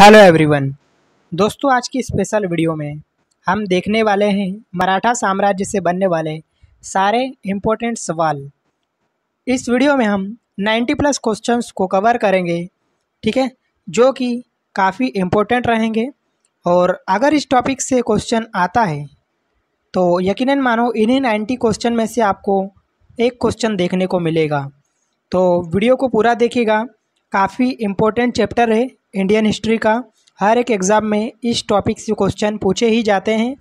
hello everyone दोस्तों आज की स्पेशल वीडियो में हम देखने वाले हैं मराठा साम्राज्य से बनने वाले सारे इम्पोर्टेंट सवाल इस वीडियो में हम 90 प्लस क्वेश्चंस को कवर करेंगे ठीक है जो कि काफ़ी इम्पोर्टेंट रहेंगे और अगर इस टॉपिक से क्वेश्चन आता है तो यकीनन मानो इन्हीं 90 क्वेश्चन में से आपको एक क्वेश्चन देखने को मिलेगा तो वीडियो को पूरा देखिएगा काफ़ी इम्पोर्टेंट चैप्टर है इंडियन हिस्ट्री का हर एक एग्ज़ाम में इस टॉपिक से क्वेश्चन पूछे ही जाते हैं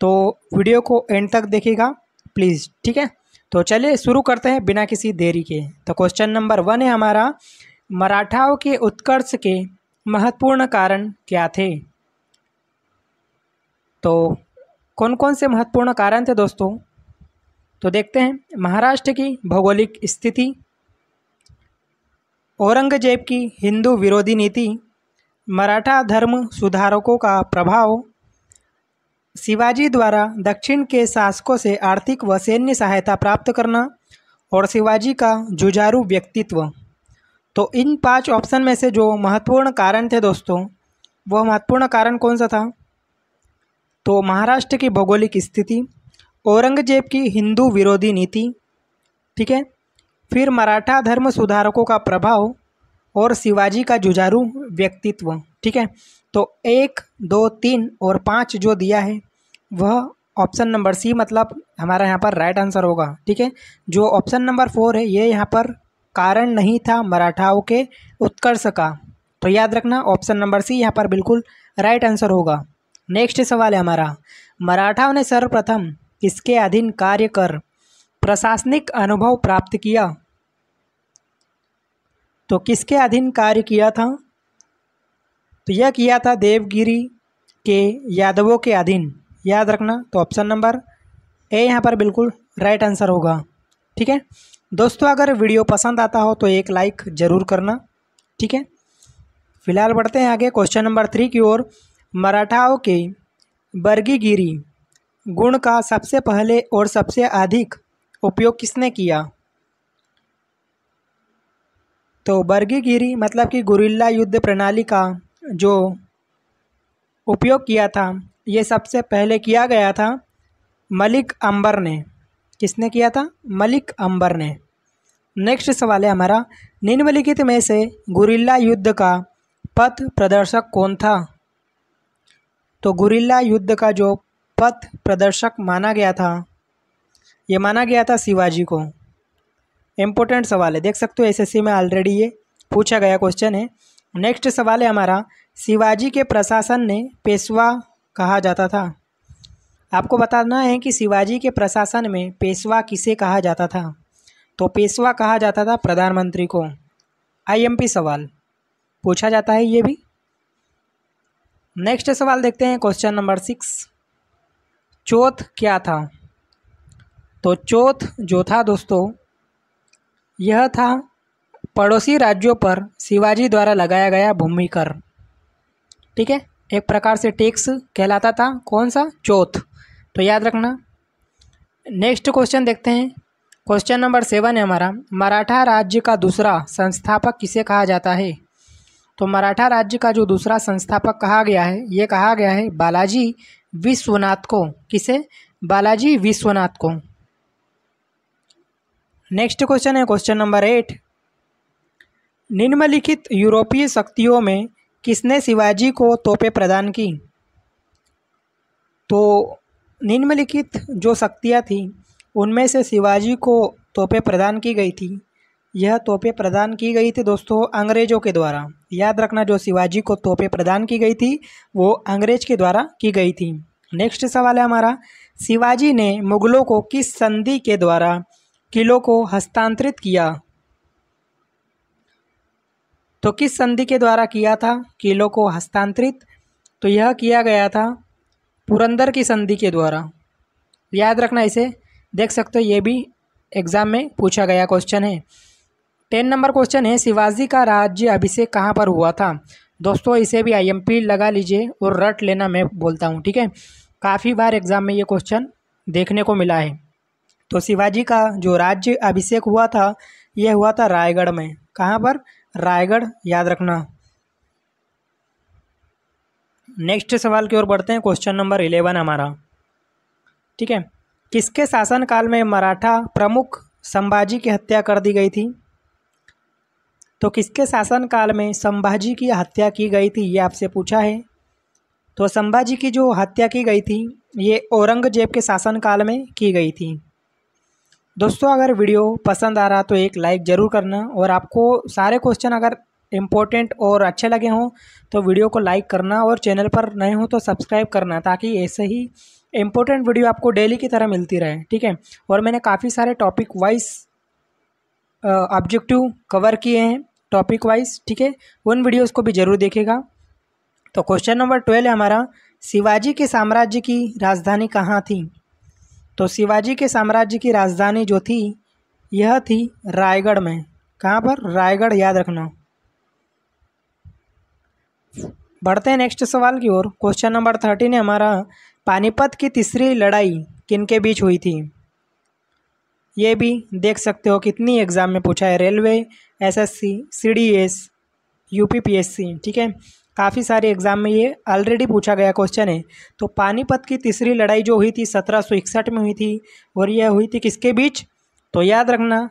तो वीडियो को एंड तक देखेगा प्लीज़ ठीक है तो चलिए शुरू करते हैं बिना किसी देरी के तो क्वेश्चन नंबर वन है हमारा मराठाओं के उत्कर्ष के महत्वपूर्ण कारण क्या थे तो कौन कौन से महत्वपूर्ण कारण थे दोस्तों तो देखते हैं महाराष्ट्र की भौगोलिक स्थिति औरंगजेब की हिंदू विरोधी नीति मराठा धर्म सुधारकों का प्रभाव शिवाजी द्वारा दक्षिण के शासकों से आर्थिक व सैन्य सहायता प्राप्त करना और शिवाजी का जुझारू व्यक्तित्व तो इन पांच ऑप्शन में से जो महत्वपूर्ण कारण थे दोस्तों वह महत्वपूर्ण कारण कौन सा था तो महाराष्ट्र की भौगोलिक स्थिति औरंगजेब की हिंदू विरोधी नीति ठीक है फिर मराठा धर्म सुधारकों का प्रभाव और शिवाजी का जुझारू व्यक्तित्व ठीक है तो एक दो तीन और पाँच जो दिया है वह ऑप्शन नंबर सी मतलब हमारा यहाँ पर राइट आंसर होगा ठीक है जो ऑप्शन नंबर फोर है ये यहाँ पर कारण नहीं था मराठाओं के उत्कर्ष का तो याद रखना ऑप्शन नंबर सी यहाँ पर बिल्कुल राइट आंसर होगा नेक्स्ट सवाल है हमारा मराठाओं ने सर्वप्रथम किसके अधीन कार्य कर प्रशासनिक अनुभव प्राप्त किया तो किसके अधीन कार्य किया था तो यह किया था देवगिरी के यादवों के अधीन याद रखना तो ऑप्शन नंबर ए यहाँ पर बिल्कुल राइट आंसर होगा ठीक है दोस्तों अगर वीडियो पसंद आता हो तो एक लाइक ज़रूर करना ठीक है फिलहाल बढ़ते हैं आगे क्वेश्चन नंबर थ्री की ओर मराठाओं के बर्गीगिरी गुण का सबसे पहले और सबसे अधिक उपयोग किसने किया तो बर्गीगिरी मतलब कि गुरिल्ला युद्ध प्रणाली का जो उपयोग किया था ये सबसे पहले किया गया था मलिक अंबर ने किसने किया था मलिक अंबर ने नेक्स्ट सवाल है हमारा निम्नलिखित में से गुरिल्ला युद्ध का पथ प्रदर्शक कौन था तो गुरिल्ला युद्ध का जो पथ प्रदर्शक माना गया था ये माना गया था शिवाजी को इंपॉर्टेंट सवाल है देख सकते हो एसएससी में ऑलरेडी ये पूछा गया क्वेश्चन है नेक्स्ट सवाल है हमारा शिवाजी के प्रशासन ने पेशवा कहा जाता था आपको बताना है कि शिवाजी के प्रशासन में पेशवा किसे कहा जाता था तो पेशवा कहा जाता था प्रधानमंत्री को आईएमपी सवाल पूछा जाता है ये भी नेक्स्ट सवाल देखते हैं क्वेश्चन नंबर सिक्स चौथ क्या था तो चौथ जो था दोस्तों यह था पड़ोसी राज्यों पर शिवाजी द्वारा लगाया गया भूमि कर ठीक है एक प्रकार से टैक्स कहलाता था कौन सा चौथ तो याद रखना नेक्स्ट क्वेश्चन देखते हैं क्वेश्चन नंबर सेवन है हमारा मराठा राज्य का दूसरा संस्थापक किसे कहा जाता है तो मराठा राज्य का जो दूसरा संस्थापक कहा गया है ये कहा गया है बालाजी विश्वनाथ को किसे बालाजी विश्वनाथ को नेक्स्ट क्वेश्चन है क्वेश्चन नंबर एट निम्नलिखित यूरोपीय शक्तियों में किसने शिवाजी को तोपे प्रदान की तो निम्नलिखित जो शक्तियाँ थीं उनमें से शिवाजी को तोपे प्रदान की गई थी यह तोपे प्रदान की गई थी दोस्तों अंग्रेज़ों के द्वारा याद रखना जो शिवाजी को तोपे प्रदान की गई थी वो अंग्रेज के द्वारा की गई थी नेक्स्ट सवाल है हमारा शिवाजी ने मुग़लों को किस संधि के द्वारा किलों को हस्तांतरित किया तो किस संधि के द्वारा किया था किलों को हस्तांतरित तो यह किया गया था पुरंदर की संधि के द्वारा याद रखना इसे देख सकते हो ये भी एग्ज़ाम में पूछा गया क्वेश्चन है टेन नंबर क्वेश्चन है शिवाजी का राज्य अभिषेक कहाँ पर हुआ था दोस्तों इसे भी आईएमपी लगा लीजिए और रट लेना मैं बोलता हूँ ठीक है काफ़ी बार एग्ज़ाम में ये क्वेश्चन देखने को मिला है तो शिवाजी का जो राज्य अभिषेक हुआ था यह हुआ था रायगढ़ में कहाँ पर रायगढ़ याद रखना नेक्स्ट सवाल की ओर बढ़ते हैं क्वेश्चन नंबर इलेवन हमारा ठीक है किसके शासनकाल में मराठा प्रमुख संभाजी की हत्या कर दी गई थी तो किसके शासनकाल में संभाजी की हत्या की गई थी ये आपसे पूछा है तो संभाजी की जो हत्या की गई थी ये औरंगजेब के शासनकाल में की गई थी दोस्तों अगर वीडियो पसंद आ रहा तो एक लाइक ज़रूर करना और आपको सारे क्वेश्चन अगर इम्पोर्टेंट और अच्छे लगे हों तो वीडियो को लाइक करना और चैनल पर नए हों तो सब्सक्राइब करना ताकि ऐसे ही इम्पोर्टेंट वीडियो आपको डेली की तरह मिलती रहे ठीक है और मैंने काफ़ी सारे टॉपिक वाइज ऑब्जेक्टिव कवर किए हैं टॉपिक वाइज ठीक है उन वीडियोज़ को भी ज़रूर देखेगा तो क्वेश्चन नंबर ट्वेल्व है हमारा शिवाजी के साम्राज्य की राजधानी कहाँ थी तो शिवाजी के साम्राज्य की राजधानी जो थी यह थी रायगढ़ में कहाँ पर रायगढ़ याद रखना बढ़ते हैं नेक्स्ट सवाल की ओर क्वेश्चन नंबर थर्टीन है हमारा पानीपत की तीसरी लड़ाई किन के बीच हुई थी ये भी देख सकते हो कितनी एग्ज़ाम में पूछा है रेलवे एसएससी सीडीएस यूपीपीएससी ठीक है काफ़ी सारे एग्ज़ाम में ये ऑलरेडी पूछा गया क्वेश्चन है तो पानीपत की तीसरी लड़ाई जो हुई थी सत्रह में हुई थी और यह हुई थी किसके बीच तो याद रखना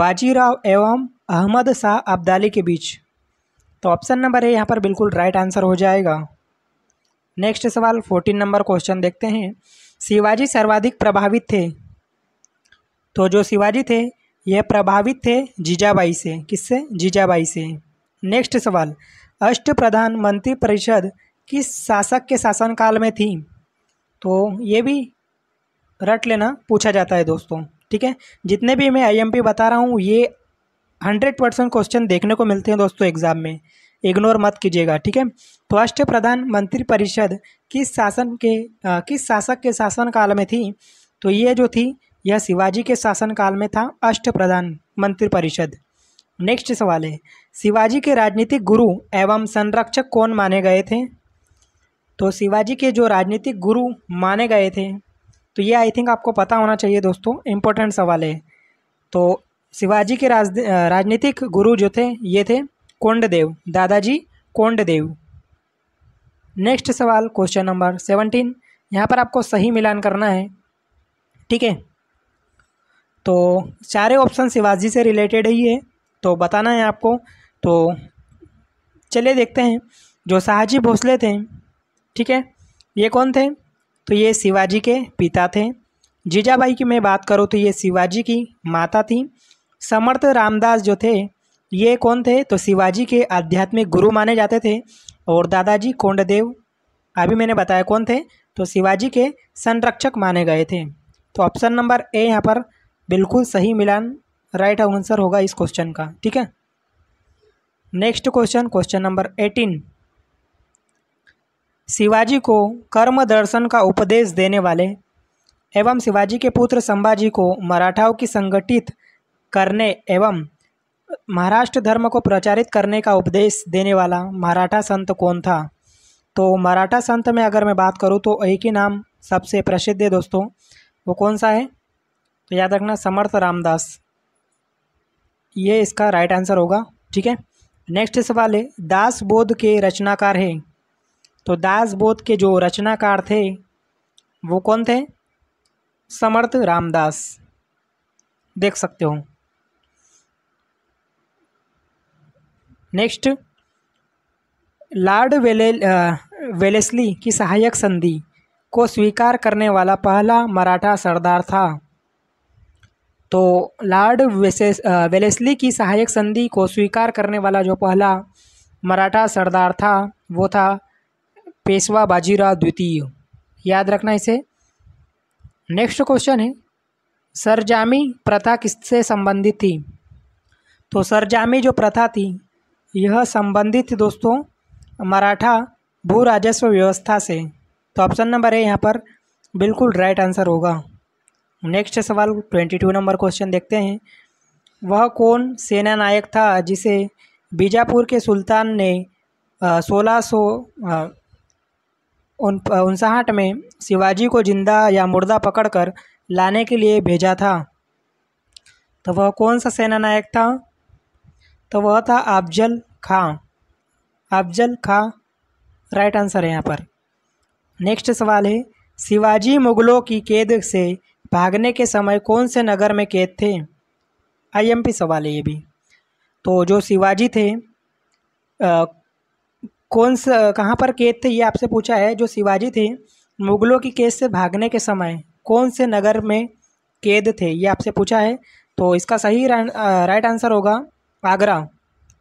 बाजीराव एवं अहमद शाह अब्दाली के बीच तो ऑप्शन नंबर है यहाँ पर बिल्कुल राइट आंसर हो जाएगा नेक्स्ट सवाल फोर्टीन नंबर क्वेश्चन देखते हैं शिवाजी सर्वाधिक प्रभावित थे तो जो शिवाजी थे यह प्रभावित थे जीजाबाई से किससे जीजाबाई से नेक्स्ट सवाल अष्ट प्रधान मंत्री परिषद किस शासक के शासनकाल में थी तो ये भी रट लेना पूछा जाता है दोस्तों ठीक है जितने भी मैं आईएमपी बता रहा हूँ ये हंड्रेड परसेंट क्वेश्चन देखने को मिलते हैं दोस्तों एग्जाम में इग्नोर मत कीजिएगा ठीक है तो अष्ट प्रधान मंत्री परिषद किस शासन के आ, किस शासक के शासनकाल में थी तो ये जो थी यह शिवाजी के शासनकाल में था अष्ट प्रधान मंत्री परिषद नेक्स्ट सवाल है शिवाजी के राजनीतिक गुरु एवं संरक्षक कौन माने गए थे तो शिवाजी के जो राजनीतिक गुरु माने गए थे तो ये आई थिंक आपको पता होना चाहिए दोस्तों इम्पोर्टेंट सवाल है तो शिवाजी के राज राजनीतिक गुरु जो थे ये थे कोंडदेव दादाजी कोंडदेव नेक्स्ट सवाल क्वेश्चन नंबर सेवनटीन यहाँ पर आपको सही मिलान करना है ठीक है तो सारे ऑप्शन शिवाजी से रिलेटेड ही है तो बताना है आपको तो चलिए देखते हैं जो शाहजी भोसले थे ठीक है ये कौन थे तो ये शिवाजी के पिता थे जीजाबाई की मैं बात करूँ तो ये शिवाजी की माता थी समर्थ रामदास जो थे ये कौन थे तो शिवाजी के आध्यात्मिक गुरु माने जाते थे और दादाजी कोंडदेव अभी मैंने बताया कौन थे तो शिवाजी के संरक्षक माने गए थे तो ऑप्शन नंबर ए यहाँ पर बिल्कुल सही मिलान राइट आंसर होगा इस क्वेश्चन का ठीक है next question question number eighteen Shivaji को कर्म दर्शन का उपदेश देने वाले एवं शिवाजी के पुत्र संभाजी को मराठाओं की संगठित करने एवं महाराष्ट्र धर्म को प्रचारित करने का उपदेश देने वाला मराठा संत कौन था तो मराठा संत में अगर मैं बात करूँ तो एक ही नाम सबसे प्रसिद्ध है दोस्तों वो कौन सा है तो याद रखना समर्थ रामदास ये इसका राइट आंसर होगा ठीक है नेक्स्ट सवाल है दास बोध के रचनाकार हैं तो दास बोध के जो रचनाकार थे वो कौन थे समर्थ रामदास देख सकते हो नेक्स्ट लॉर्ड वेले वेलेस्ली की सहायक संधि को स्वीकार करने वाला पहला मराठा सरदार था तो लॉर्ड वेसेस वेलेस्ली की सहायक संधि को स्वीकार करने वाला जो पहला मराठा सरदार था वो था पेशवा बाजीराव द्वितीय याद रखना इसे नेक्स्ट क्वेश्चन है सरजामी प्रथा किससे संबंधित थी तो सरजामी जो प्रथा थी यह संबंधित थी दोस्तों मराठा भू राजस्व व्यवस्था से तो ऑप्शन नंबर है यहाँ पर बिल्कुल राइट आंसर होगा नेक्स्ट सवाल ट्वेंटी टू नंबर क्वेश्चन देखते हैं वह कौन सेना नायक था जिसे बीजापुर के सुल्तान ने सोलह सौ उन उनसाहठ में शिवाजी को जिंदा या मुर्दा पकड़कर लाने के लिए भेजा था तो वह कौन सा सेना नायक था तो वह था अफजल खां अफजल खां राइट आंसर है यहाँ पर नेक्स्ट सवाल है शिवाजी मुगलों की कैद से भागने के समय कौन से नगर में कैद थे आईएमपी सवाल है ये भी तो जो शिवाजी थे आ, कौन सा कहाँ पर कैद थे ये आपसे पूछा है जो शिवाजी थे मुगलों की कैद से भागने के समय कौन से नगर में कैद थे ये आपसे पूछा है तो इसका सही राइट आंसर होगा आगरा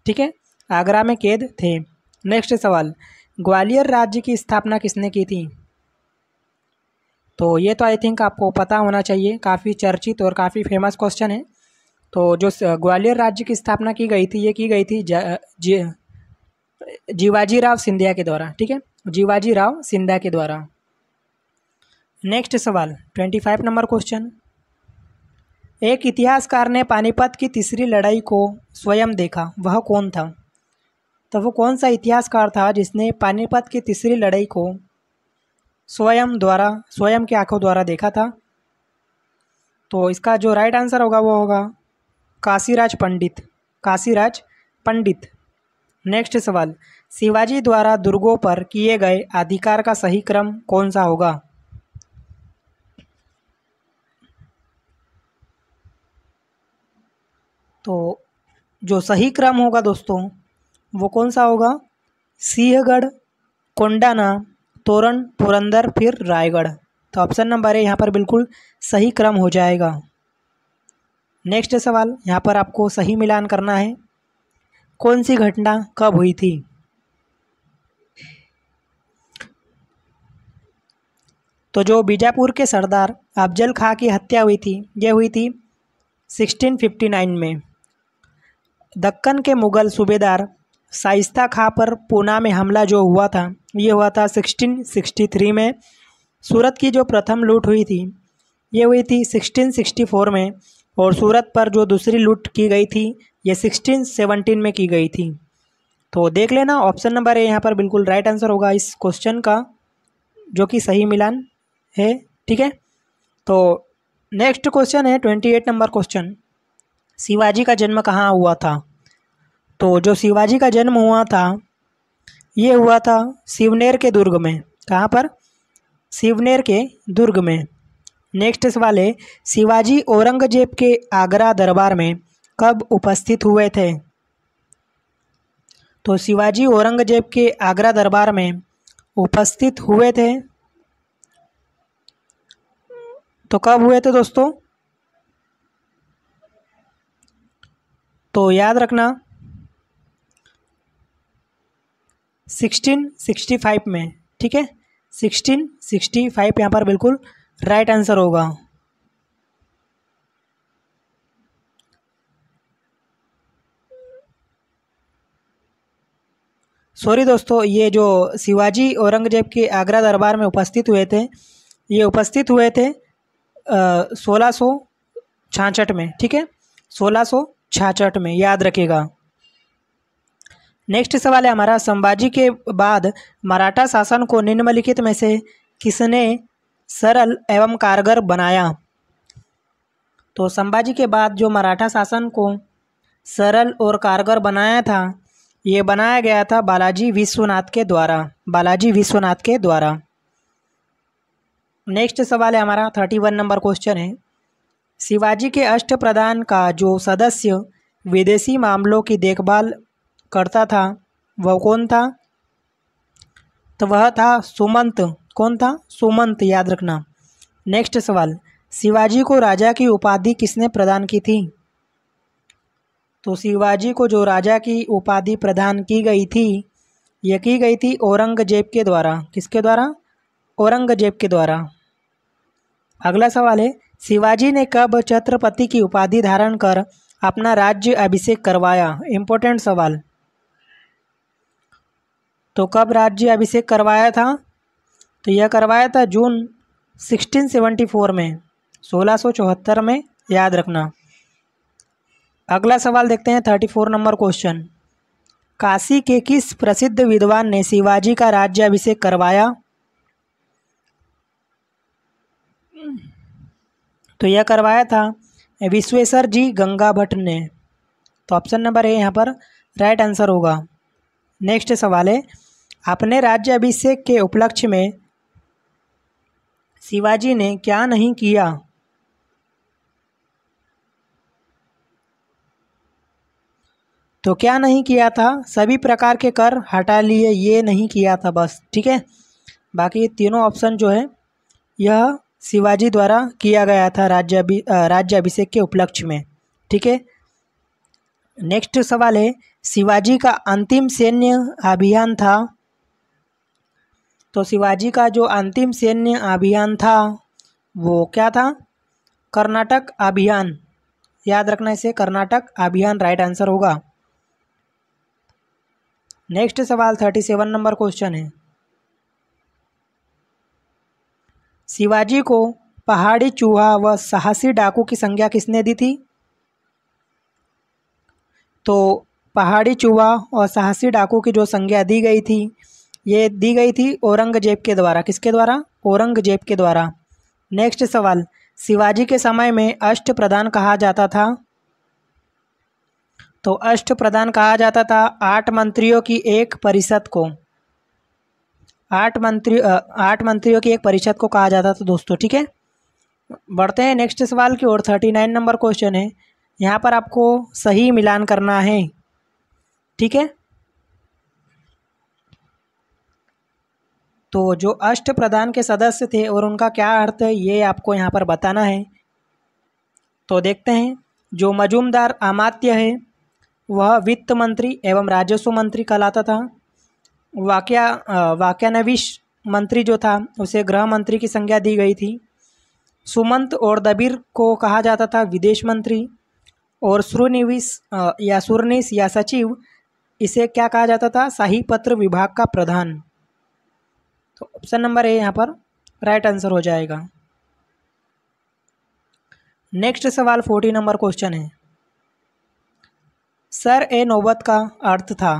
ठीक है आगरा में कैद थे नेक्स्ट सवाल ग्वालियर राज्य की स्थापना किसने की थी तो ये तो आई थिंक आपको पता होना चाहिए काफ़ी चर्चित और काफ़ी फेमस क्वेश्चन है तो जो ग्वालियर राज्य की स्थापना की गई थी ये की गई थी जी जीवाजी राव सिंधिया के द्वारा ठीक है जीवाजी राव सिंधिया के द्वारा नेक्स्ट सवाल ट्वेंटी फाइव नंबर क्वेश्चन एक इतिहासकार ने पानीपत की तीसरी लड़ाई को स्वयं देखा वह कौन था तो वो कौन सा इतिहासकार था जिसने पानीपत की तीसरी लड़ाई को स्वयं द्वारा स्वयं की आंखों द्वारा देखा था तो इसका जो राइट आंसर होगा वो होगा काशीराज पंडित काशीराज पंडित नेक्स्ट सवाल शिवाजी द्वारा दुर्गों पर किए गए अधिकार का सही क्रम कौन सा होगा तो जो सही क्रम होगा दोस्तों वो कौन सा होगा सिंहगढ़ कोंडाना तोरण पुरंदर फिर रायगढ़ तो ऑप्शन नंबर है यहाँ पर बिल्कुल सही क्रम हो जाएगा नेक्स्ट सवाल यहाँ पर आपको सही मिलान करना है कौन सी घटना कब हुई थी तो जो बीजापुर के सरदार अफजल खां की हत्या हुई थी यह हुई थी 1659 में दक्कन के मुग़ल सूबेदार शाइस्ता खां पर पूना में हमला जो हुआ था ये हुआ था 1663 में सूरत की जो प्रथम लूट हुई थी ये हुई थी 1664 में और सूरत पर जो दूसरी लूट की गई थी ये 1617 में की गई थी तो देख लेना ऑप्शन नंबर ए यहाँ पर बिल्कुल राइट आंसर होगा इस क्वेश्चन का जो कि सही मिलान है ठीक है तो नेक्स्ट क्वेश्चन है twenty eight number question Shivaji का जन्म कहाँ हुआ था तो जो शिवाजी का जन्म हुआ था ये हुआ था शिवनेर के दुर्ग में कहाँ पर शिवनेर के दुर्ग में नेक्स्ट सवाल है शिवाजी औरंगजेब के आगरा दरबार में कब उपस्थित हुए थे तो शिवाजी औरंगजेब के आगरा दरबार में उपस्थित हुए थे तो कब हुए थे दोस्तों तो याद रखना सिक्सटीन सिक्सटी फाइव में ठीक है सिक्सटीन सिक्सटी फाइव यहाँ पर बिल्कुल राइट आंसर होगा सॉरी दोस्तों ये जो शिवाजी औरंगजेब के आगरा दरबार में उपस्थित हुए थे ये उपस्थित हुए थे सोलह सौ छाछठ में ठीक है सोलह सौ छाछठ में याद रखिएगा नेक्स्ट सवाल है हमारा संभाजी के बाद मराठा शासन को निम्नलिखित में से किसने सरल एवं कारगर बनाया तो संभाजी के बाद जो मराठा शासन को सरल और कारगर बनाया था ये बनाया गया था बालाजी विश्वनाथ के द्वारा बालाजी विश्वनाथ के द्वारा नेक्स्ट सवाल है हमारा थर्टी वन नंबर क्वेश्चन है शिवाजी के अष्ट प्रधान का जो सदस्य विदेशी मामलों की देखभाल करता था वह कौन था तो वह था सुमंत कौन था सुमंत याद रखना नेक्स्ट सवाल शिवाजी को राजा की उपाधि किसने प्रदान की थी तो शिवाजी को जो राजा की उपाधि प्रदान की गई थी यह की गई थी औरंगजेब के द्वारा किसके द्वारा औरंगजेब के द्वारा अगला सवाल है शिवाजी ने कब छत्रपति की उपाधि धारण कर अपना राज्य अभिषेक करवाया इम्पोर्टेंट सवाल तो कब राज्य अभिषेक करवाया था तो यह करवाया था जून 1674 में 1674 में याद रखना अगला सवाल देखते हैं 34 नंबर क्वेश्चन काशी के किस प्रसिद्ध विद्वान ने शिवाजी का राज्य अभिषेक करवाया तो यह करवाया था विश्वेश्वर जी गंगा भट्ट ने तो ऑप्शन नंबर ए यहाँ पर राइट आंसर होगा नेक्स्ट सवाल है अपने राज्य अभिषेक के उपलक्ष्य में शिवाजी ने क्या नहीं किया तो क्या नहीं किया था सभी प्रकार के कर हटा लिए ये नहीं किया था बस ठीक है बाकी तीनों ऑप्शन जो है यह शिवाजी द्वारा किया गया था राज्य राज्य अभिषेक के उपलक्ष्य में ठीक है नेक्स्ट सवाल है शिवाजी का अंतिम सैन्य अभियान था तो शिवाजी का जो अंतिम सैन्य अभियान था वो क्या था कर्नाटक अभियान याद रखना इसे कर्नाटक अभियान राइट आंसर होगा नेक्स्ट सवाल थर्टी सेवन नंबर क्वेश्चन है शिवाजी को पहाड़ी चूहा व साहसी डाकू की संज्ञा किसने दी थी तो पहाड़ी चूहा और साहसी डाकू की जो संज्ञा दी गई थी ये दी गई थी औरंगजेब के द्वारा किसके द्वारा औरंगजेब के द्वारा नेक्स्ट सवाल शिवाजी के समय में अष्ट प्रधान कहा जाता था तो अष्ट प्रधान कहा जाता था आठ मंत्रियों की एक परिषद को आठ मंत्री आठ मंत्रियों की एक परिषद को कहा जाता था दोस्तों ठीक है बढ़ते हैं नेक्स्ट सवाल की ओर थर्टी नाइन नंबर क्वेश्चन है यहाँ पर आपको सही मिलान करना है ठीक है तो जो अष्ट प्रधान के सदस्य थे और उनका क्या अर्थ है ये आपको यहाँ पर बताना है तो देखते हैं जो मजूमदार अमात्य है वह वित्त मंत्री एवं राजस्व मंत्री कहलाता था वाक्या वाक्यानविश मंत्री जो था उसे गृह मंत्री की संज्ञा दी गई थी सुमंत और दबीर को कहा जाता था विदेश मंत्री और सुरनिविश या सुरनिश या सचिव इसे क्या कहा जाता था शाही पत्र विभाग का प्रधान तो ऑप्शन नंबर ए यहाँ पर राइट आंसर हो जाएगा नेक्स्ट सवाल फोर्टी नंबर क्वेश्चन है सर ए नौबत का अर्थ था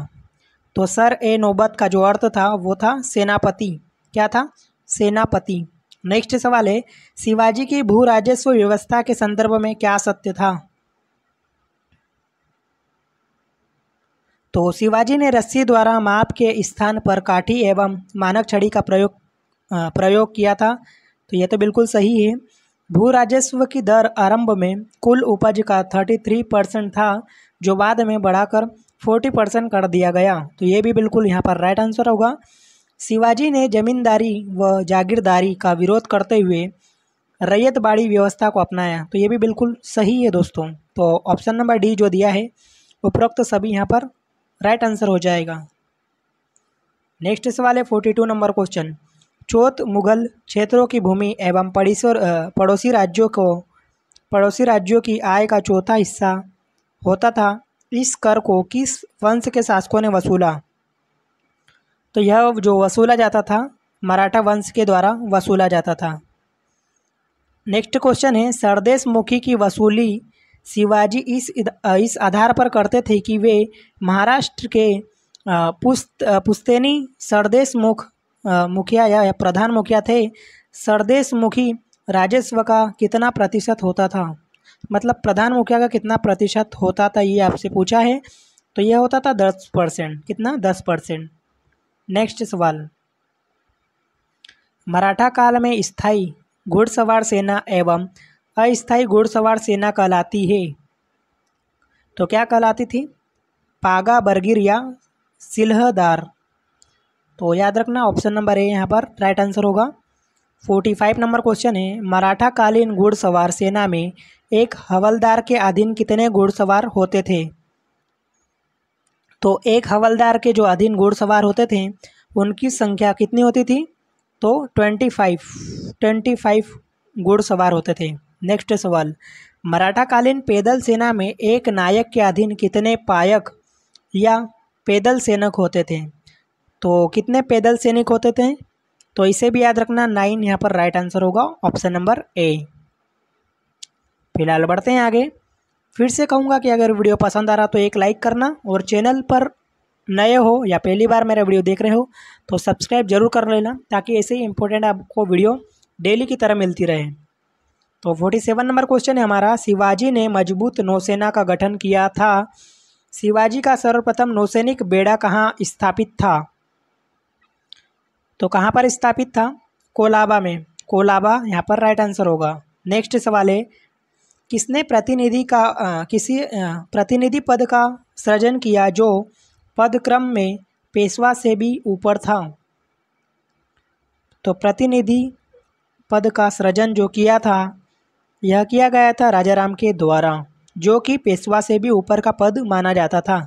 तो सर ए नौबत का जो अर्थ था वो था सेनापति क्या था सेनापति नेक्स्ट सवाल है शिवाजी की भू राजस्व व्यवस्था के संदर्भ में क्या सत्य था तो शिवाजी ने रस्सी द्वारा माप के स्थान पर काठी एवं मानक छड़ी का प्रयोग प्रयोग किया था तो यह तो बिल्कुल सही है भू राजस्व की दर आरंभ में कुल उपज का 33 परसेंट था जो बाद में बढ़ाकर 40 परसेंट कर दिया गया तो ये भी बिल्कुल यहाँ पर राइट आंसर होगा शिवाजी ने जमींदारी व जागीरदारी का विरोध करते हुए रैयत बाड़ी व्यवस्था को अपनाया तो ये भी बिल्कुल सही है दोस्तों तो ऑप्शन नंबर डी जो दिया है उपरोक्त सभी यहाँ पर राइट आंसर हो जाएगा नेक्स्ट सवाल है फोर्टी टू नंबर क्वेश्चन चौथ मुगल क्षेत्रों की भूमि एवं पड़ोसर पड़ोसी राज्यों को पड़ोसी राज्यों की आय का चौथा हिस्सा होता था इस कर को किस वंश के शासकों ने वसूला तो यह जो वसूला जाता था मराठा वंश के द्वारा वसूला जाता था नेक्स्ट क्वेश्चन है सरदेश मुखी की वसूली शिवाजी इस इस आधार पर करते थे कि वे महाराष्ट्र के पुस्त पुस्तैनी सरदेश मुख मुखिया या प्रधान मुखिया थे सरदेश मुखी राजस्व का कितना प्रतिशत होता था मतलब प्रधान मुखिया का कितना प्रतिशत होता था ये आपसे पूछा है तो यह होता था दस परसेंट कितना दस परसेंट नेक्स्ट सवाल मराठा काल में स्थायी घुड़सवार सेना एवं अस्थायी घुड़सवार सेना कहलाती है तो क्या कहलाती थी पागा बर्गिर या सिलहदार तो याद रखना ऑप्शन नंबर ए यहाँ पर राइट आंसर होगा फोर्टी फाइव नंबर क्वेश्चन है मराठा कालीन घुड़सवार सेना में एक हवलदार के अधीन कितने घुड़सवार होते थे तो एक हवलदार के जो अधीन घुड़सवार होते थे उनकी संख्या कितनी होती थी तो ट्वेंटी फाइव ट्वेंटी फाइव घुड़सवार होते थे नेक्स्ट सवाल मराठाकालीन पैदल सेना में एक नायक के अधीन कितने पायक या पैदल सैनिक होते थे तो कितने पैदल सैनिक होते थे तो इसे भी याद रखना नाइन यहाँ पर राइट आंसर होगा ऑप्शन नंबर ए फिलहाल बढ़ते हैं आगे फिर से कहूँगा कि अगर वीडियो पसंद आ रहा तो एक लाइक करना और चैनल पर नए हो या पहली बार मेरा वीडियो देख रहे हो तो सब्सक्राइब जरूर कर लेना ताकि ऐसे ही इंपॉर्टेंट आपको वीडियो डेली की तरह मिलती रहे तो फोर्टी सेवन नंबर क्वेश्चन है हमारा शिवाजी ने मजबूत नौसेना का गठन किया था शिवाजी का सर्वप्रथम नौसैनिक बेड़ा कहाँ स्थापित था तो कहाँ पर स्थापित था कोलाबा में कोलाबा यहाँ पर राइट आंसर होगा नेक्स्ट सवाल है किसने प्रतिनिधि का आ, किसी प्रतिनिधि पद का सृजन किया जो पदक्रम में पेशवा से भी ऊपर था तो प्रतिनिधि पद का सृजन जो किया था यह किया गया था राजा राम के द्वारा जो कि पेशवा से भी ऊपर का पद माना जाता था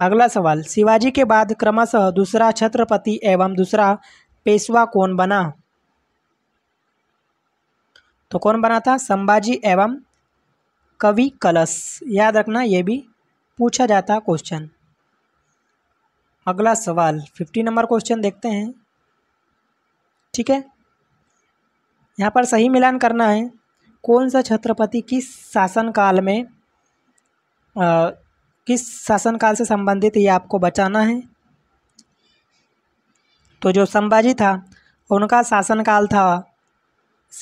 अगला सवाल शिवाजी के बाद क्रमशः दूसरा छत्रपति एवं दूसरा पेशवा कौन बना तो कौन बना था संभाजी एवं कवि कलश याद रखना यह भी पूछा जाता क्वेश्चन अगला सवाल फिफ्टी नंबर क्वेश्चन देखते हैं ठीक है यहाँ पर सही मिलान करना है कौन सा छत्रपति किस शासनकाल में आ, किस शासनकाल से संबंधित ये आपको बचाना है तो जो संभाजी था उनका शासनकाल था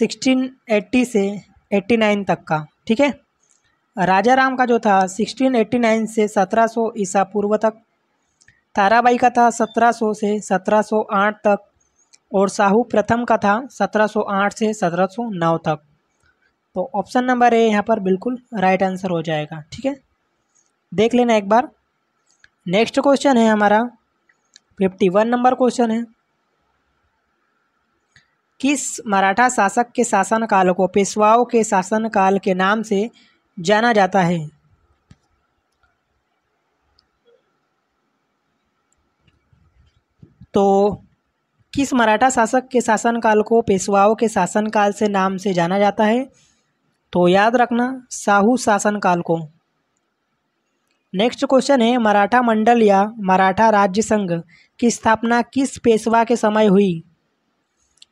1680 से 89 तक का ठीक है राजा राम का जो था 1689 से 1700 ईसा पूर्व तक ताराबाई का था 1700 से 1708 तक और साहू प्रथम का था 1708 से 1709 तक तो ऑप्शन नंबर ए यहाँ पर बिल्कुल राइट आंसर हो जाएगा ठीक है देख लेना एक बार नेक्स्ट क्वेश्चन है हमारा फिफ्टी वन नंबर क्वेश्चन है किस मराठा शासक के शासनकाल को पेशवाओं के शासनकाल के नाम से जाना जाता है तो किस मराठा शासक के शासनकाल को पेशवाओं के शासनकाल से नाम से जाना जाता है तो याद रखना शाहू शासनकाल को नेक्स्ट क्वेश्चन है मराठा मंडल या मराठा राज्य संघ की स्थापना किस पेशवा के समय हुई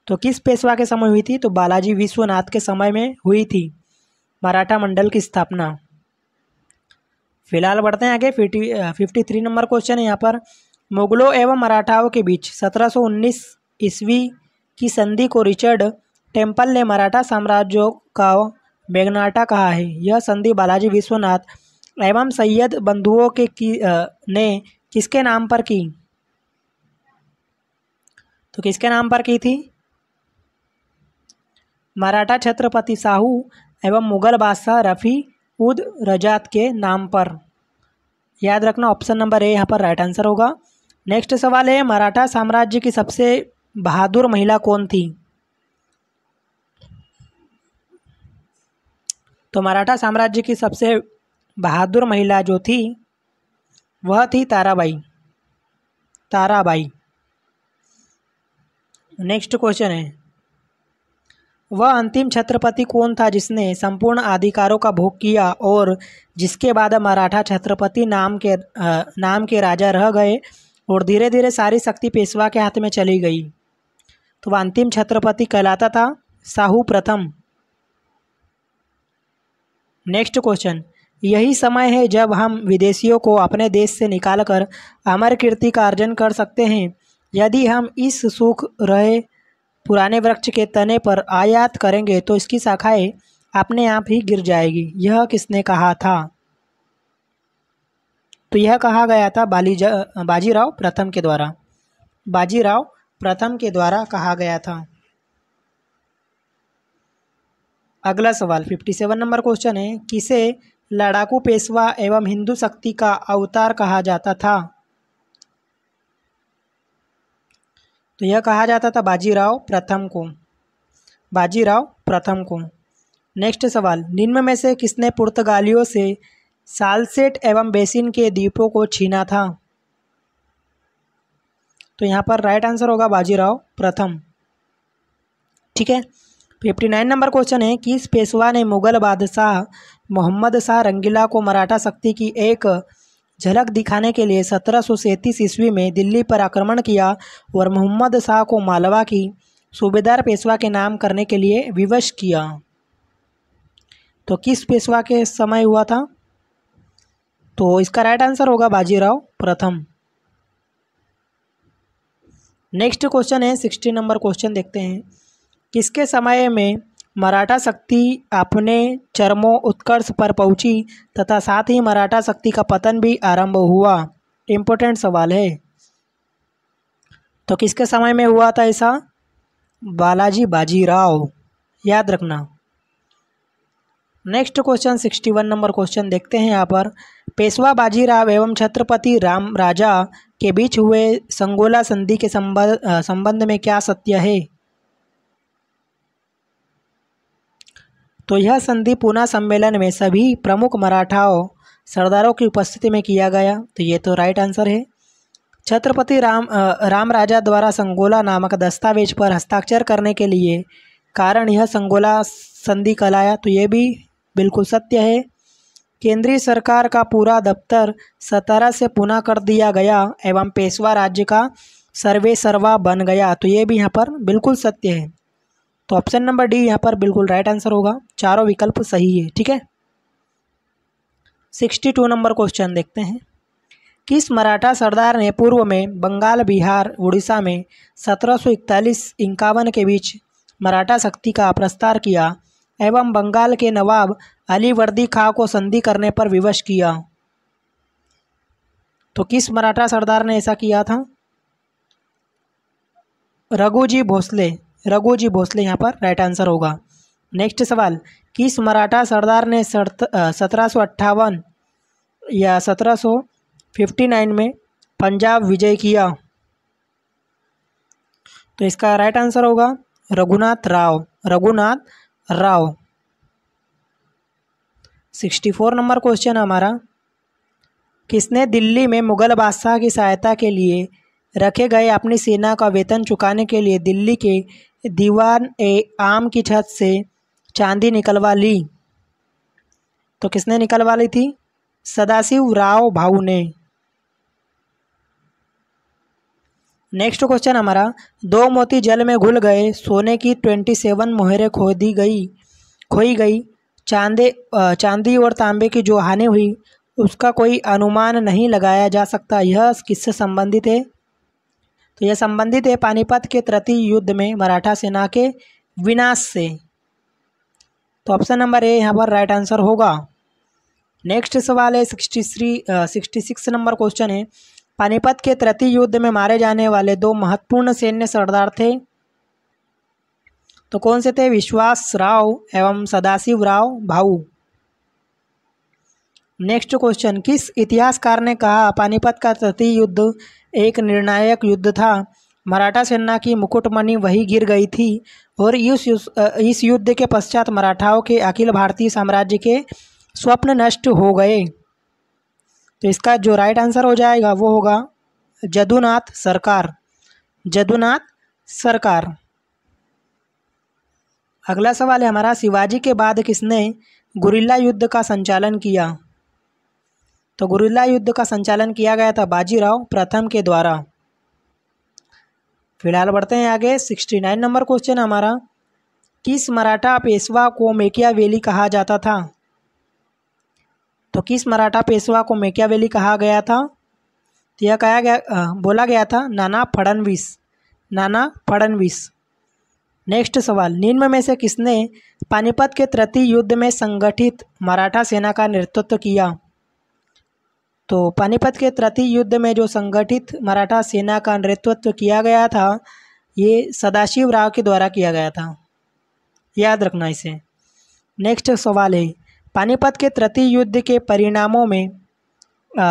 तो किस पेशवा के समय हुई थी तो बालाजी विश्वनाथ के समय में हुई थी मराठा मंडल की स्थापना फिलहाल बढ़ते हैं आगे fifty fifty three number question है यहाँ पर मुगलों एवं मराठाओं के बीच 1719 ईस्वी की संधि को रिचर्ड टेम्पल ने मराठा साम्राज्यों का मेघनाटा कहा है यह संधि बालाजी विश्वनाथ एवं सैयद बंधुओं के की आ, ने किसके नाम पर की तो किसके नाम पर की थी मराठा छत्रपति साहू एवं मुगल बादशाह रफ़ी उद रजात के नाम पर याद रखना ऑप्शन नंबर ए यहाँ पर राइट आंसर होगा नेक्स्ट सवाल है मराठा साम्राज्य की सबसे बहादुर महिला कौन थी तो मराठा साम्राज्य की सबसे बहादुर महिला जो थी वह थी ताराबाई ताराबाई नेक्स्ट क्वेश्चन है वह अंतिम छत्रपति कौन था जिसने संपूर्ण अधिकारों का भोग किया और जिसके बाद मराठा छत्रपति नाम के नाम के राजा रह गए और धीरे धीरे सारी शक्ति पेशवा के हाथ में चली गई तो वह अंतिम छत्रपति कहलाता था साहू प्रथम नेक्स्ट क्वेश्चन यही समय है जब हम विदेशियों को अपने देश से निकालकर अमर कीर्ति का अर्जन कर सकते हैं यदि हम इस सुख रहे पुराने वृक्ष के तने पर आयात करेंगे तो इसकी शाखाएँ अपने आप ही गिर जाएगी यह किसने कहा था तो यह कहा गया था बालीजा बाजीराव प्रथम के द्वारा बाजीराव प्रथम के द्वारा कहा गया था अगला सवाल फिफ्टी सेवन नंबर क्वेश्चन है किसे लड़ाकू पेशवा एवं हिंदू शक्ति का अवतार कहा जाता था तो यह कहा जाता था बाजीराव प्रथम को बाजीराव प्रथम को नेक्स्ट सवाल निम्न में से किसने पुर्तगालियों से सालसेट एवं बेसिन के द्वीपों को छीना था तो यहाँ पर राइट आंसर होगा बाजीराव प्रथम ठीक है फिफ्टी नाइन नंबर क्वेश्चन है किस पेशवा ने मुगल बादशाह मोहम्मद शाह रंगीला को मराठा शक्ति की एक झलक दिखाने के लिए सत्रह सौ सैंतीस ईस्वी में दिल्ली पर आक्रमण किया और मोहम्मद शाह को मालवा की सूबेदार पेशवा के नाम करने के लिए विवश किया तो किस पेशवा के समय हुआ था तो इसका राइट आंसर होगा बाजीराव प्रथम नेक्स्ट क्वेश्चन है सिक्सटी नंबर क्वेश्चन देखते हैं किसके समय में मराठा शक्ति अपने चरमों उत्कर्ष पर पहुंची तथा साथ ही मराठा शक्ति का पतन भी आरंभ हुआ इम्पोर्टेंट सवाल है तो किसके समय में हुआ था ऐसा बालाजी बाजीराव याद रखना next question sixty one number question देखते हैं यहाँ पर पेशवा बाजीराव एवं छत्रपति राम राजा के बीच हुए संगोला संधि के संबंध संबंध में क्या सत्य है तो यह संधि पुनः सम्मेलन में सभी प्रमुख मराठाओं सरदारों की उपस्थिति में किया गया तो ये तो राइट आंसर है छत्रपति राम राम राजा द्वारा संगोला नामक दस्तावेज पर हस्ताक्षर करने के लिए कारण यह संगोला संधि कहलाया तो ये भी बिल्कुल सत्य है केंद्रीय सरकार का पूरा दफ्तर सतारा से पुनः कर दिया गया एवं पेशवा राज्य का सर्वे सर्वा बन गया तो ये भी यहाँ पर बिल्कुल सत्य है तो ऑप्शन नंबर डी यहाँ पर बिल्कुल राइट आंसर होगा चारों विकल्प सही है ठीक है सिक्सटी टू नंबर क्वेश्चन देखते हैं किस मराठा सरदार ने पूर्व में बंगाल बिहार उड़ीसा में सत्रह सौ इकतालीस इक्यावन के बीच मराठा शक्ति का प्रस्तार किया एवं बंगाल के नवाब अली वर्दी खां को संधि करने पर विवश किया तो किस मराठा सरदार ने ऐसा किया था रघुजी भोसले रघुजी भोसले यहाँ पर राइट आंसर होगा नेक्स्ट सवाल किस मराठा सरदार ने सत्रह सौ अट्ठावन या सत्रह सौ फिफ्टी नाइन में पंजाब विजय किया तो इसका राइट आंसर होगा Raghunath Rao Raghunath Rao sixty four number question हमारा किसने दिल्ली में मुगल बादशाह की सहायता के लिए रखे गए अपनी सेना का वेतन चुकाने के लिए दिल्ली के दीवान ए आम की छत से चांदी निकलवा ली तो किसने निकलवा ली थी सदाशिव राव भाऊ ने नेक्स्ट क्वेश्चन हमारा दो मोती जल में घुल गए सोने की ट्वेंटी सेवन मोहरे खो दी गई खोई गई चांदे चांदी और तांबे की जो हानि हुई उसका कोई अनुमान नहीं लगाया जा सकता यह किससे संबंधित है तो यह संबंधित है पानीपत के तृतीय युद्ध में मराठा सेना के विनाश से तो ऑप्शन नंबर ए यहाँ पर राइट आंसर होगा नेक्स्ट सवाल है sixty three sixty six number question है पानीपत के तृतीय युद्ध में मारे जाने वाले दो महत्वपूर्ण सैन्य सरदार थे तो कौन से थे विश्वास राव एवं सदाशिव राव भाऊ नेक्स्ट क्वेश्चन किस इतिहासकार ने कहा पानीपत का तृतीय युद्ध एक निर्णायक युद्ध था मराठा सेना की मुकुटमणि वही गिर गई थी और इस इस युद्ध के पश्चात मराठाओं के अखिल भारतीय साम्राज्य के स्वप्न नष्ट हो गए तो इसका जो राइट आंसर हो जाएगा वो होगा जदुनाथ सरकार जदुनाथ सरकार अगला सवाल है हमारा शिवाजी के बाद किसने गुरिल्ला युद्ध का संचालन किया तो गुरिल्ला युद्ध का संचालन किया गया था बाजीराव प्रथम के द्वारा फिलहाल बढ़ते हैं आगे सिक्सटी नाइन नंबर क्वेश्चन हमारा किस मराठा पेशवा को मेकियावेली कहा जाता था तो किस मराठा पेशवा को मेकियावेली कहा गया था तो यह कहा गया आ, बोला गया था नाना फडनवीस नाना फडनवीस नेक्स्ट सवाल निम्न में से किसने पानीपत के तृतीय युद्ध में संगठित मराठा सेना का नेतृत्व किया तो पानीपत के तृतीय युद्ध में जो संगठित मराठा सेना का नेतृत्व किया गया था ये सदाशिव राव के द्वारा किया गया था याद रखना इसे नेक्स्ट सवाल है पानीपत के तृतीय युद्ध के परिणामों में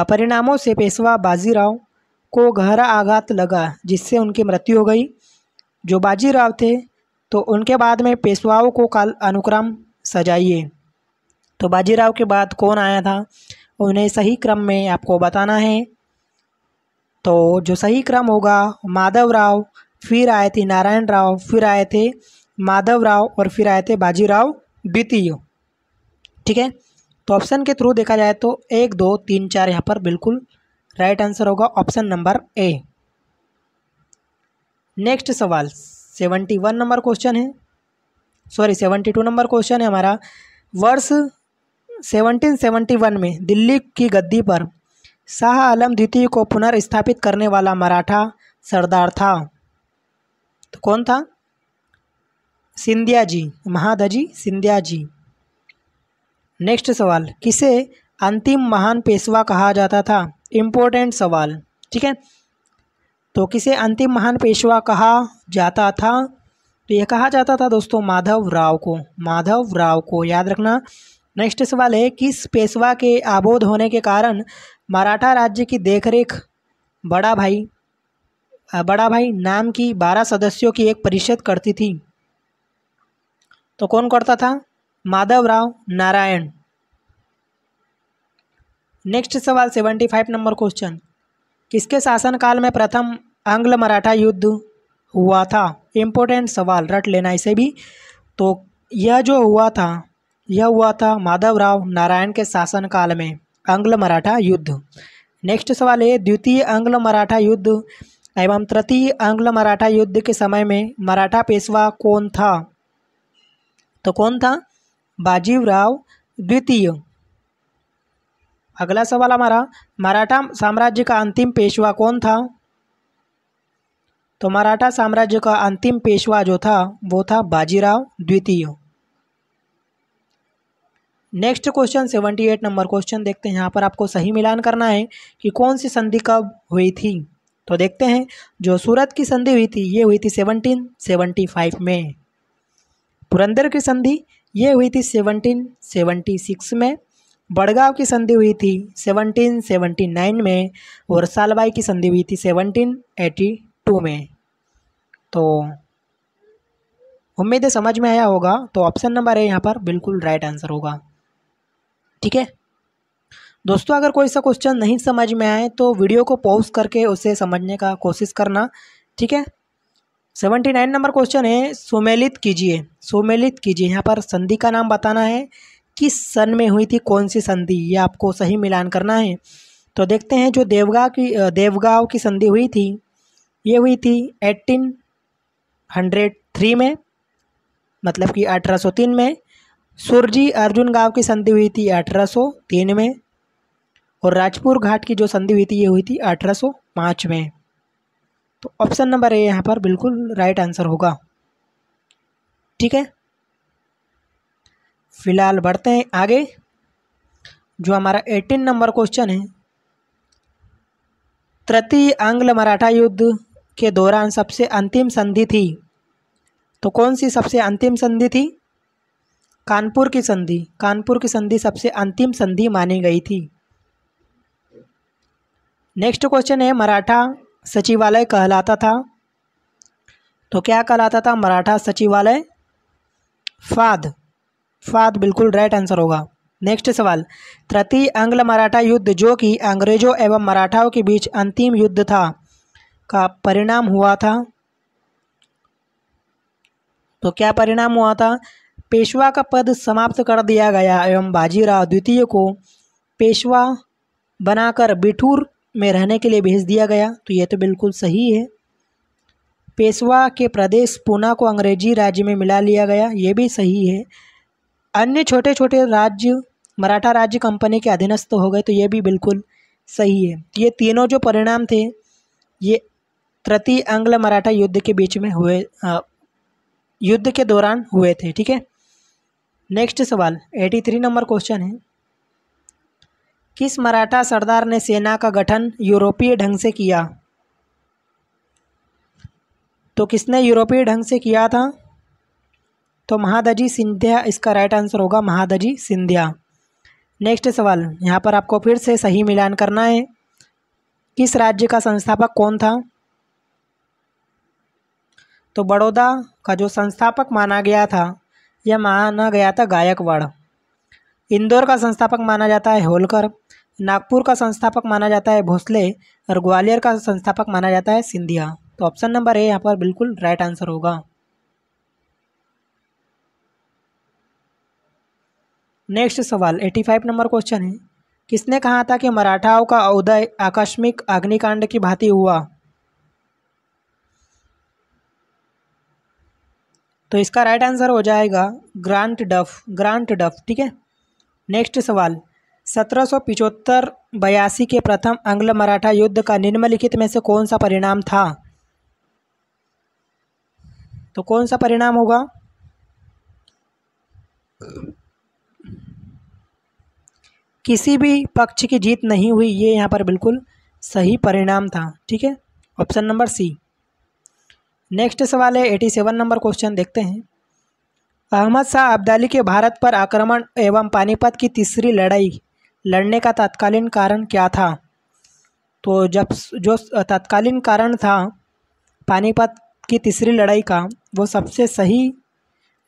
परिणामों से पेशवा बाजीराव को गहरा आघात लगा जिससे उनकी मृत्यु हो गई जो बाजीराव थे तो उनके बाद में पेशवाओं को काल अनुक्रम सजाइए तो बाजीराव के बाद कौन आया था उन्हें सही क्रम में आपको बताना है तो जो सही क्रम होगा माधव राव फिर आए थे नारायण राव फिर आए थे माधव राव और फिर आए थे बाजीराव द्वितीय ठीक है तो ऑप्शन के थ्रू देखा जाए तो एक दो तीन चार यहाँ पर बिल्कुल राइट आंसर होगा ऑप्शन नंबर ए नेक्स्ट सवाल सेवेंटी वन नंबर क्वेश्चन है sorry seventy two number question है हमारा वर्ष 1771 में दिल्ली की गद्दी पर शाह आलम द्वितीय को पुनर्स्थापित करने वाला मराठा सरदार था तो कौन था सिंधिया जी महादजी सिंधिया जी नेक्स्ट सवाल किसे अंतिम महान पेशवा कहा जाता था इम्पोर्टेंट सवाल ठीक है तो किसे अंतिम महान पेशवा कहा जाता था तो यह कहा जाता था दोस्तों माधव राव को माधव राव को याद रखना नेक्स्ट सवाल है कि पेशवा के आबोध होने के कारण मराठा राज्य की देखरेख बड़ा भाई बड़ा भाई नाम की बारह सदस्यों की एक परिषद करती थी तो कौन करता था माधवराव नारायण नेक्स्ट सवाल सेवेंटी फाइव नंबर क्वेश्चन किसके शासनकाल में प्रथम आंग्ल मराठा युद्ध हुआ था इम्पोर्टेंट सवाल रट लेना इसे भी तो यह जो हुआ था यह हुआ था माधवराव नारायण के शासनकाल में आंग्ल मराठा युद्ध नेक्स्ट सवाल है द्वितीय आंग्ल मराठा युद्ध एवं तृतीय आंग्ल मराठा युद्ध के समय में मराठा पेशवा कौन था तो कौन था बाजीवराव द्वितीय अगला सवाल हमारा मराठा साम्राज्य का अंतिम पेशवा कौन था तो मराठा साम्राज्य का अंतिम पेशवा जो था वो था बाजीराव द्वितीय next question seventy eight number question देखते हैं यहाँ पर आपको सही मिलान करना है कि कौन सी संधि कब हुई थी तो देखते हैं जो सूरत की संधि हुई थी ये हुई थी सेवनटीन सेवनटी फाइव में पुरंदर की संधि ये हुई थी सेवनटीन सेवेंटी सिक्स में बड़गांव की संधि हुई थी सेवनटीन सेवनटी नाइन में और सालबाई की संधि हुई थी सेवनटीन एटी टू में तो उम्मीद है समझ में आया होगा तो ऑप्शन नंबर है यहाँ पर बिल्कुल राइट आंसर होगा ठीक है दोस्तों अगर कोई सा क्वेश्चन नहीं समझ में आए तो वीडियो को पॉज करके उसे समझने का कोशिश करना ठीक है सेवेंटी नाइन नंबर क्वेश्चन है सुमेलित कीजिए सुमेलित कीजिए यहाँ पर संधि का नाम बताना है किस सन में हुई थी कौन सी संधि ये आपको सही मिलान करना है तो देखते हैं जो देवगाह की देवगांव की संधि हुई थी ये हुई थी एट्टीन हंड्रेड थ्री में मतलब कि अठारह सौ तीन में सुरजी अर्जुन गांव की संधि हुई थी तीन में और राजपुर घाट की जो संधि हुई थी ये हुई थी पाँच में तो ऑप्शन नंबर ए यहाँ पर बिल्कुल राइट आंसर होगा ठीक है फिलहाल बढ़ते हैं आगे जो हमारा एटीन नंबर क्वेश्चन है तृतीय आंग्ल मराठा युद्ध के दौरान सबसे अंतिम संधि थी तो कौन सी सबसे अंतिम संधि थी कानपुर की संधि कानपुर की संधि सबसे अंतिम संधि मानी गई थी नेक्स्ट क्वेश्चन है मराठा सचिवालय कहलाता था तो क्या कहलाता था मराठा सचिवालय फाद फाद बिल्कुल राइट आंसर होगा नेक्स्ट सवाल तृतीय आंग्ल मराठा युद्ध जो कि अंग्रेजों एवं मराठाओं के बीच अंतिम युद्ध था का परिणाम हुआ था तो क्या परिणाम हुआ था पेशवा का पद समाप्त कर दिया गया एवं बाजीराव द्वितीय को पेशवा बनाकर बिठूर में रहने के लिए भेज दिया गया तो यह तो बिल्कुल सही है पेशवा के प्रदेश पूना को अंग्रेजी राज्य में मिला लिया गया ये भी सही है अन्य छोटे छोटे राज्य मराठा राज्य कंपनी के अधीनस्थ हो गए तो ये भी बिल्कुल सही है तो ये तीनों जो परिणाम थे ये तृतीय आंग्ल मराठा युद्ध के बीच में हुए आ, युद्ध के दौरान हुए थे ठीक है नेक्स्ट सवाल 83 नंबर क्वेश्चन है किस मराठा सरदार ने सेना का गठन यूरोपीय ढंग से किया तो किसने यूरोपीय ढंग से किया था तो महादजी सिंधिया इसका राइट आंसर होगा महादजी सिंधिया नेक्स्ट सवाल यहाँ पर आपको फिर से सही मिलान करना है किस राज्य का संस्थापक कौन था तो बड़ौदा का जो संस्थापक माना गया था यह माना गया था गायकवाड़ इंदौर का संस्थापक माना जाता है होलकर नागपुर का संस्थापक माना जाता है भोसले और ग्वालियर का संस्थापक माना जाता है सिंधिया तो ऑप्शन नंबर ए यहाँ पर बिल्कुल राइट आंसर होगा नेक्स्ट सवाल 85 नंबर क्वेश्चन है किसने कहा था कि मराठाओं का उदय आकस्मिक अग्निकांड की भांति हुआ तो इसका राइट आंसर हो जाएगा ग्रांट डफ ग्रांट डफ ठीक है नेक्स्ट सवाल सत्रह सौ पिचहत्तर बयासी के प्रथम अंग्ल मराठा युद्ध का निम्नलिखित में से कौन सा परिणाम था तो कौन सा परिणाम होगा किसी भी पक्ष की जीत नहीं हुई ये यहाँ पर बिल्कुल सही परिणाम था ठीक है ऑप्शन नंबर सी नेक्स्ट सवाल है एटी सेवन नंबर क्वेश्चन देखते हैं अहमद शाह अब्दाली के भारत पर आक्रमण एवं पानीपत की तीसरी लड़ाई लड़ने का तत्कालीन कारण क्या था तो जब जो तत्कालीन कारण था पानीपत की तीसरी लड़ाई का वो सबसे सही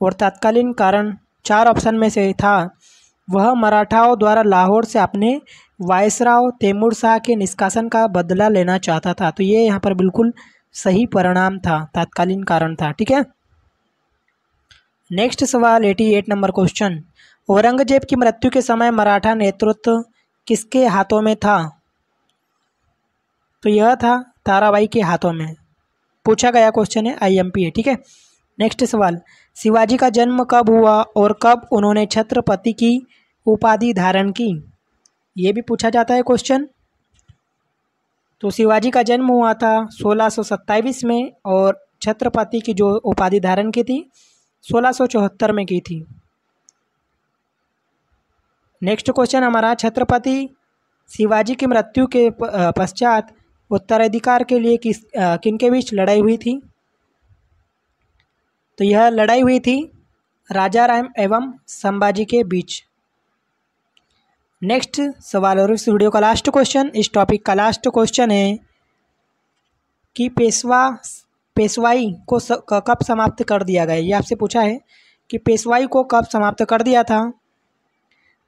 और तत्कालीन कारण चार ऑप्शन में से था वह मराठाओं द्वारा लाहौर से अपने वायसराव तैमूर शाह के निष्कासन का बदला लेना चाहता था तो ये यहाँ पर बिल्कुल सही परिणाम था तात्कालीन कारण था ठीक है नेक्स्ट सवाल eighty eight number question Aurangzeb की मृत्यु के समय मराठा नेतृत्व किसके हाथों में था तो यह था ताराबाई के हाथों में पूछा गया क्वेश्चन है आईएमपी है ठीक है नेक्स्ट सवाल शिवाजी का जन्म कब हुआ और कब उन्होंने छत्रपति की उपाधि धारण की ये भी पूछा जाता है क्वेश्चन तो शिवाजी का जन्म हुआ था सोलह में और छत्रपति की जो उपाधि धारण की थी सोलह में की थी नेक्स्ट क्वेश्चन हमारा छत्रपति शिवाजी की मृत्यु के पश्चात उत्तराधिकार के लिए किस किन के बीच लड़ाई हुई थी तो यह लड़ाई हुई थी राजा राम एवं संभाजी के बीच नेक्स्ट सवाल और इस वीडियो का लास्ट क्वेश्चन इस टॉपिक का लास्ट क्वेश्चन है कि पेशवा पेशवाई को स, कब समाप्त कर दिया गया ये आपसे पूछा है कि पेशवाई को कब समाप्त कर दिया था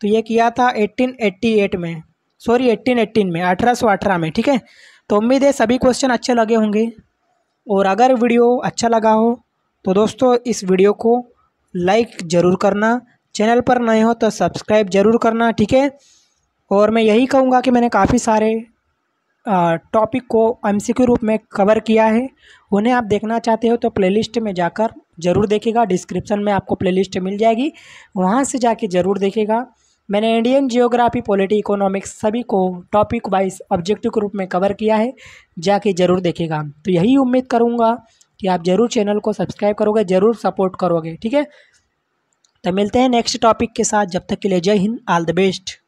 तो ये किया था 1888 में सॉरी 1818 में अठारह में ठीक है तो उम्मीद है सभी क्वेश्चन अच्छे लगे होंगे और अगर वीडियो अच्छा लगा हो तो दोस्तों इस वीडियो को लाइक ज़रूर करना चैनल पर नए हो तो सब्सक्राइब ज़रूर करना ठीक है और मैं यही कहूँगा कि मैंने काफ़ी सारे टॉपिक को एम रूप में कवर किया है उन्हें आप देखना चाहते हो तो प्लेलिस्ट में जाकर ज़रूर देखेगा डिस्क्रिप्शन में आपको प्लेलिस्ट मिल जाएगी वहाँ से जाके ज़रूर देखेगा मैंने इंडियन जियोग्राफी पॉलिटी इकोनॉमिक्स सभी को टॉपिक वाइज ऑब्जेक्टिव के रूप में कवर किया है जाके ज़रूर देखेगा तो यही उम्मीद करूँगा कि आप ज़रूर चैनल को सब्सक्राइब करोगे ज़रूर सपोर्ट करोगे ठीक है तो मिलते हैं नेक्स्ट टॉपिक के साथ जब तक के लिए जय हिंद ऑल द बेस्ट